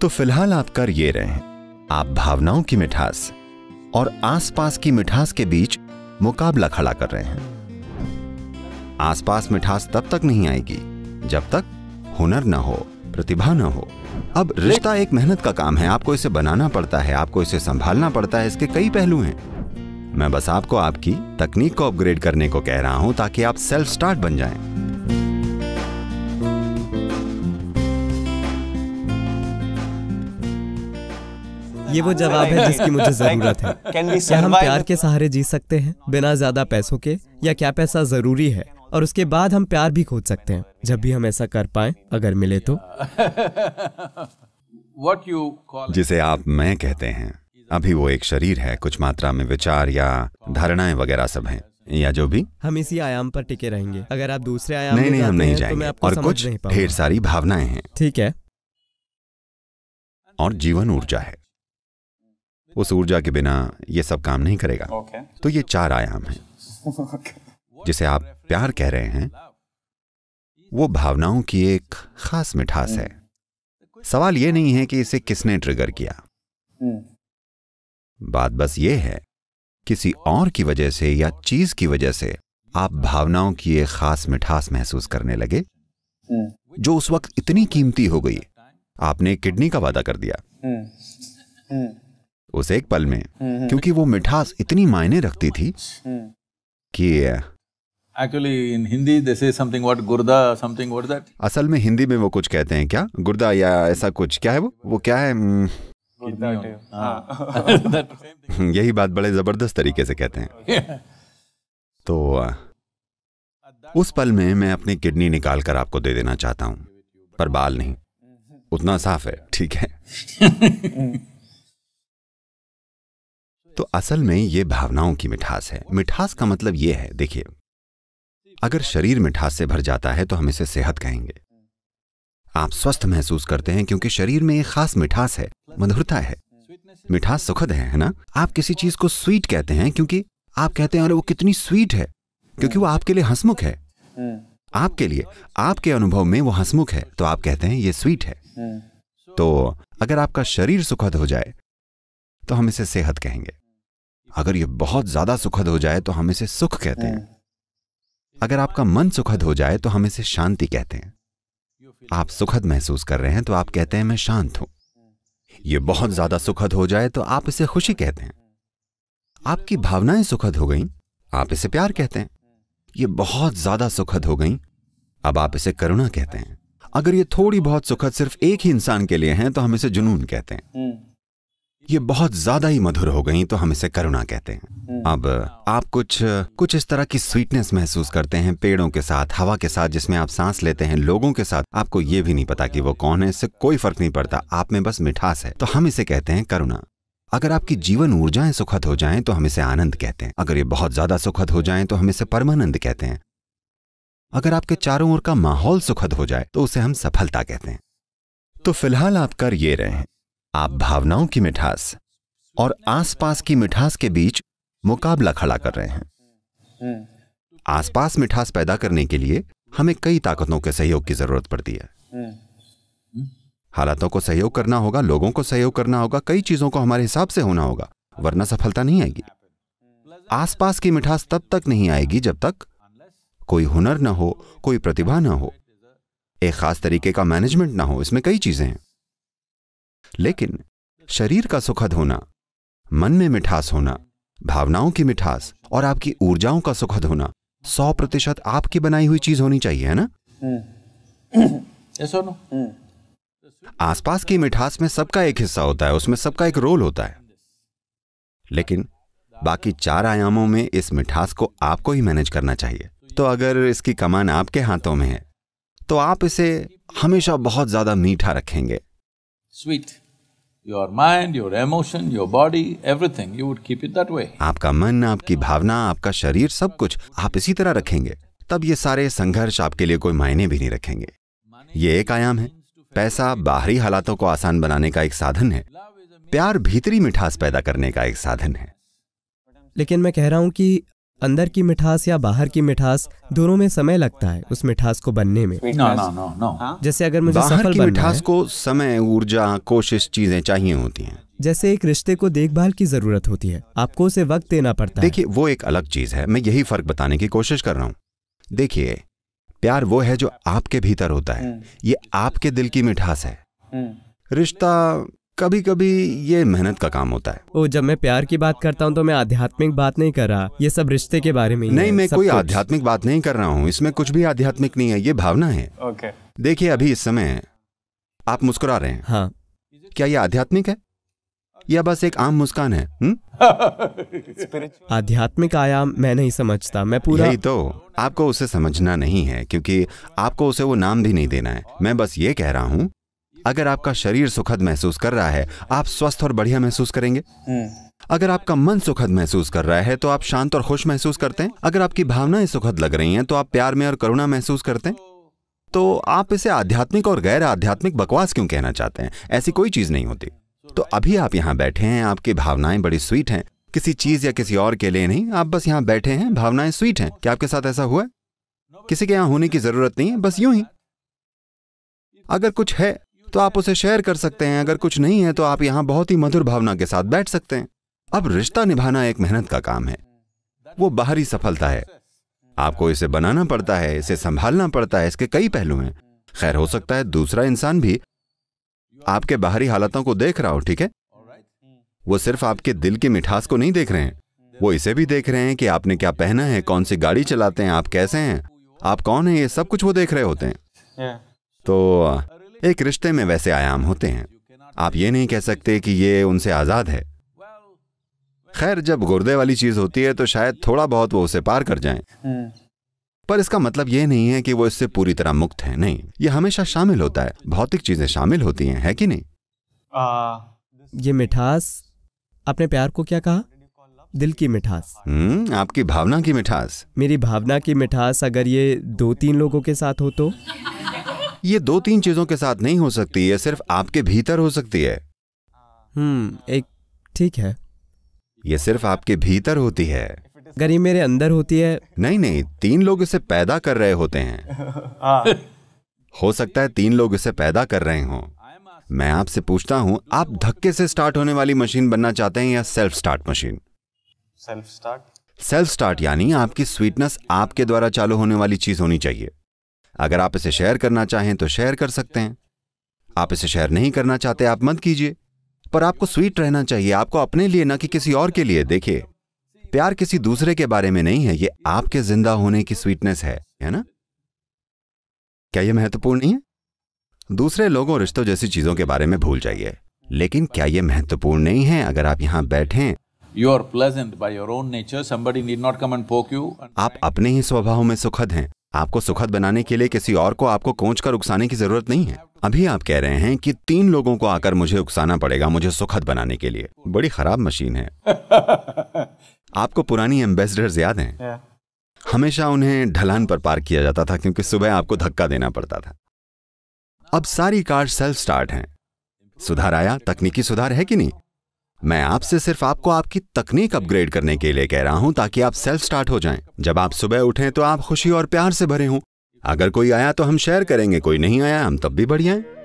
तो फिलहाल आप कर ये रहे आप भावनाओं की मिठास और आसपास की मिठास के बीच मुकाबला खड़ा कर रहे हैं आसपास मिठास तब तक नहीं आएगी जब तक हुनर ना हो प्रतिभा ना हो अब रिश्ता एक मेहनत का काम है आपको इसे बनाना पड़ता है आपको इसे संभालना पड़ता है इसके कई पहलू हैं मैं बस आपको आपकी तकनीक को अपग्रेड करने को कह रहा हूं ताकि आप सेल्फ स्टार्ट बन जाएं। ये वो जवाब है जिसकी मुझे जरूरत है क्या हम प्यार के सहारे जी सकते हैं बिना ज्यादा पैसों के या क्या पैसा जरूरी है और उसके बाद हम प्यार भी खोज सकते हैं जब भी हम ऐसा कर पाए अगर मिले तो जिसे आप मैं कहते हैं अभी वो एक शरीर है कुछ मात्रा में विचार या धारणाएं वगैरह सब हैं या जो भी हम इसी आयाम पर टिके रहेंगे अगर आप दूसरे आयाम नहीं नहीं हम नहीं तो जाएंगे तो और कुछ ढेर सारी भावनाएं हैं ठीक है और जीवन ऊर्जा है उस ऊर्जा के बिना ये सब काम नहीं करेगा okay. तो ये चार आयाम हैं जिसे आप प्यार कह रहे हैं वो भावनाओं की एक खास मिठास है सवाल ये नहीं है कि इसे किसने ट्रिगर किया hmm. बात बस ये है किसी और की वजह से या चीज की वजह से आप भावनाओं की एक खास मिठास महसूस करने लगे hmm. जो उस वक्त इतनी कीमती हो गई आपने किडनी का वादा कर दिया hmm. उस एक पल में हम्म, हम्म। क्योंकि वो मिठास इतनी मायने रखती थी हम्म। कि actually in Hindi something what गुर्दा समथिंग व्हाट दैट असल में हिंदी में वो कुछ कहते हैं क्या गुर्दा या ऐसा कुछ क्या है वो वो क्या है हाँ। हाँ। यही बात बड़े जबरदस्त तरीके से कहते हैं तो उस पल में मैं अपनी किडनी निकाल कर आपको दे देना चाहता हूं पर बाल नहीं उतना साफ है ठीक है तो असल में ये भावनाओं की मिठास है मिठास का मतलब ये है देखिए अगर शरीर मिठास से भर जाता है तो हम इसे सेहत कहेंगे आप स्वस्थ महसूस करते हैं क्योंकि शरीर में एक खास मिठास है मधुरता है मिठास सुखद है है ना आप किसी चीज को स्वीट कहते हैं क्योंकि आप कहते हैं अरे वो कितनी स्वीट है क्योंकि वो आपके लिए हंसमुख है आपके लिए आपके अनुभव में वो हंसमुख है तो आप कहते हैं ये स्वीट है तो अगर आपका शरीर सुखद हो जाए तो हम इसे सेहत कहेंगे अगर ये बहुत ज्यादा सुखद हो जाए तो हम इसे सुख कहते हैं हम्म। अगर आपका मन सुखद हो जाए तो हम इसे शांति कहते हैं आप सुखद महसूस कर रहे हैं तो आप कहते हैं मैं शांत हूं हम्म। यह बहुत ज्यादा सुखद हो जाए तो आप इसे खुशी कहते हैं आपकी भावनाएं सुखद हो गई आप इसे प्यार कहते हैं ये बहुत ज्यादा सुखद हो गई अब आप इसे करुणा कहते हैं अगर ये थोड़ी बहुत सुखद सिर्फ एक ही इंसान के लिए हैं तो हम इसे जुनून कहते हैं हम्म। ये बहुत ज्यादा ही मधुर हो गई तो हम इसे करुणा कहते हैं हम्म। अब आप कुछ कुछ इस तरह की स्वीटनेस महसूस करते हैं पेड़ों के साथ हवा के साथ जिसमें आप सांस लेते हैं लोगों के साथ आपको ये भी नहीं पता कि वो कौन है इससे कोई फर्क नहीं पड़ता आप में बस मिठास है तो हम इसे कहते हैं करुणा अगर आपकी जीवन ऊर्जाएं सुखद हो जाएं तो हम इसे आनंद कहते हैं अगर ये बहुत ज्यादा सुखद हो जाएं तो हम इसे परमानंद कहते हैं अगर आपके चारों ओर का माहौल सुखद हो जाए तो उसे हम सफलता कहते हैं तो फिलहाल आप कर ये रहे हैं आप भावनाओं की मिठास और आसपास की मिठास के बीच मुकाबला खड़ा कर रहे हैं हम्म। आसपास मिठास पैदा करने के लिए हमें कई ताकतों के सहयोग की जरूरत पड़ती है हम्म। हालातों को सहयोग करना होगा लोगों को सहयोग करना होगा कई चीजों को हमारे हिसाब से होना होगा वरना सफलता नहीं आएगी आसपास की मिठास तब तक नहीं आएगी जब तक कोई हुनर ना हो कोई प्रतिभा ना हो एक खास तरीके का मैनेजमेंट ना हो इसमें कई चीजें हैं लेकिन शरीर का सुखद होना मन में मिठास होना भावनाओं की मिठास और आपकी ऊर्जाओं का सुखद होना सौ प्रतिशत आपकी बनाई हुई चीज होनी चाहिए है ना हम्म। हम्म। आसपास की मिठास में सबका एक हिस्सा होता है उसमें सबका एक रोल होता है लेकिन बाकी चार आयामों में इस मिठास को आपको ही मैनेज करना चाहिए तो अगर इसकी कमान आपके हाथों में है तो आप इसे हमेशा बहुत ज्यादा मीठा रखेंगे sweet. Your mind, your emotion, your body, everything, you would keep it that way. आपका मन आपकी भावना आपका शरीर सब कुछ आप इसी तरह रखेंगे तब ये सारे संघर्ष आपके लिए कोई मायने भी नहीं रखेंगे ये एक आयाम है पैसा बाहरी हालातों को आसान बनाने का एक साधन है प्यार भीतरी मिठास पैदा करने का एक साधन है लेकिन मैं कह रहा हूं कि अंदर की मिठास या बाहर की मिठास दोनों में समय लगता है उस मिठास को बनने में नो नो नो जैसे अगर मुझे बाहर सफल की मिठास को समय ऊर्जा कोशिश चीजें चाहिए होती हैं जैसे एक रिश्ते को देखभाल की जरूरत होती है आपको उसे वक्त देना पड़ता है देखिए वो एक अलग चीज है मैं यही फर्क बताने की कोशिश कर रहा हूँ देखिए प्यार वो है जो आपके भीतर होता है हम्म। ये आपके दिल की मिठास है हम्म। रिश्ता कभी कभी ये मेहनत का काम होता है ओ जब मैं प्यार की बात करता हूँ तो मैं आध्यात्मिक बात नहीं कर रहा ये सब रिश्ते के बारे में नहीं मैं कोई आध्यात्मिक बात नहीं कर रहा हूँ इसमें कुछ भी आध्यात्मिक नहीं है ये भावना है देखिए अभी इस समय आप मुस्कुरा रहे हैं हाँ क्या ये आध्यात्मिक है या बस एक आम मुस्कान है आध्यात्मिक आयाम मैं नहीं समझता मैं पूरा यही तो आपको उसे समझना नहीं है क्योंकि आपको उसे वो नाम भी नहीं देना है मैं बस ये कह रहा हूँ अगर आपका शरीर सुखद महसूस कर रहा है आप स्वस्थ और बढ़िया महसूस करेंगे हम्म। अगर आपका मन सुखद महसूस कर रहा है तो आप शांत और खुश महसूस करते हैं अगर आपकी भावनाएं सुखद लग रही हैं तो आप प्यार में और करुणा महसूस करते हैं तो आप इसे आध्यात्मिक और गैर आध्यात्मिक बकवास क्यों कहना चाहते हैं ऐसी कोई चीज नहीं होती तो अभी आप यहां बैठे हैं आपकी भावनाएं बड़ी स्वीट हैं किसी चीज या किसी और के लिए नहीं आप बस यहां बैठे हैं भावनाएं स्वीट हैं क्या आपके साथ ऐसा हुआ किसी के यहां होने की जरूरत नहीं है बस यूं ही अगर कुछ है तो आप उसे शेयर कर सकते हैं अगर कुछ नहीं है तो आप यहां बहुत ही मधुर भावना के साथ बैठ सकते हैं अब रिश्ता निभाना एक मेहनत का काम है वो बाहरी सफलता है आपको इसे बनाना पड़ता है इसे संभालना पड़ता है इसके कई पहलू हैं खैर हो सकता है दूसरा इंसान भी आपके बाहरी हालातों को देख रहा हो ठीक है वो सिर्फ आपके दिल की मिठास को नहीं देख रहे हैं वो इसे भी देख रहे हैं कि आपने क्या पहना है कौन सी गाड़ी चलाते हैं आप कैसे हैं आप कौन हैं ये सब कुछ वो देख रहे होते हैं तो एक रिश्ते में वैसे आयाम होते हैं आप ये नहीं कह सकते कि ये उनसे आज़ाद है खैर जब गुर्दे वाली चीज़ होती है तो शायद थोड़ा बहुत वो उसे पार कर जाए पर इसका मतलब ये नहीं है कि वो इससे पूरी तरह मुक्त है नहीं ये हमेशा शामिल होता है भौतिक चीज़ें शामिल होती हैं है कि नहीं आ, ये मिठास आपने प्यार को क्या कहा दिल की मिठास हम्म, आपकी भावना की मिठास मेरी भावना की मिठास अगर ये दो तीन लोगों के साथ हो तो ये दो तीन चीजों के साथ नहीं हो सकती ये सिर्फ आपके भीतर हो सकती है हम्म एक ठीक है ये सिर्फ आपके भीतर होती है गरीब मेरे अंदर होती है नहीं नहीं तीन लोग इसे पैदा कर रहे होते हैं हो सकता है तीन लोग इसे पैदा कर रहे हों मैं आपसे पूछता हूं आप धक्के से स्टार्ट होने वाली मशीन बनना चाहते हैं या self start machine self start self start यानी आपकी स्वीटनेस आपके द्वारा चालू होने वाली चीज होनी चाहिए अगर आप इसे शेयर करना चाहें तो शेयर कर सकते हैं आप इसे शेयर नहीं करना चाहते आप मत कीजिए पर आपको स्वीट रहना चाहिए आपको अपने लिए ना कि किसी और के लिए देखिए प्यार किसी दूसरे के बारे में नहीं है ये आपके जिंदा होने की स्वीटनेस है है ना क्या यह महत्वपूर्ण नहीं है दूसरे लोगों रिश्तों जैसी चीजों के बारे में भूल जाइए लेकिन क्या यह महत्वपूर्ण नहीं है अगर आप यहां बैठे you are pleasant by your own nature somebody need not come and poke you आप अपने ही स्वभाव में सुखद हैं आपको सुखद बनाने के लिए किसी और को आपको कोच कर उकसाने की जरूरत नहीं है अभी आप कह रहे हैं कि तीन लोगों को आकर मुझे उकसाना पड़ेगा मुझे सुखद बनाने के लिए बड़ी खराब मशीन है आपको पुरानी एम्बेसडर्स याद हैं हमेशा उन्हें ढलान पर पार्क किया जाता था क्योंकि सुबह आपको धक्का देना पड़ता था अब सारी कार सेल्फ स्टार्ट हैं सुधार आया तकनीकी सुधार है कि नहीं मैं आपसे सिर्फ आपको आपकी तकनीक अपग्रेड करने के लिए कह रहा हूं ताकि आप सेल्फ स्टार्ट हो जाएं। जब आप सुबह उठें तो आप खुशी और प्यार से भरे हों अगर कोई आया तो हम शेयर करेंगे कोई नहीं आया हम तब भी बढ़िया हैं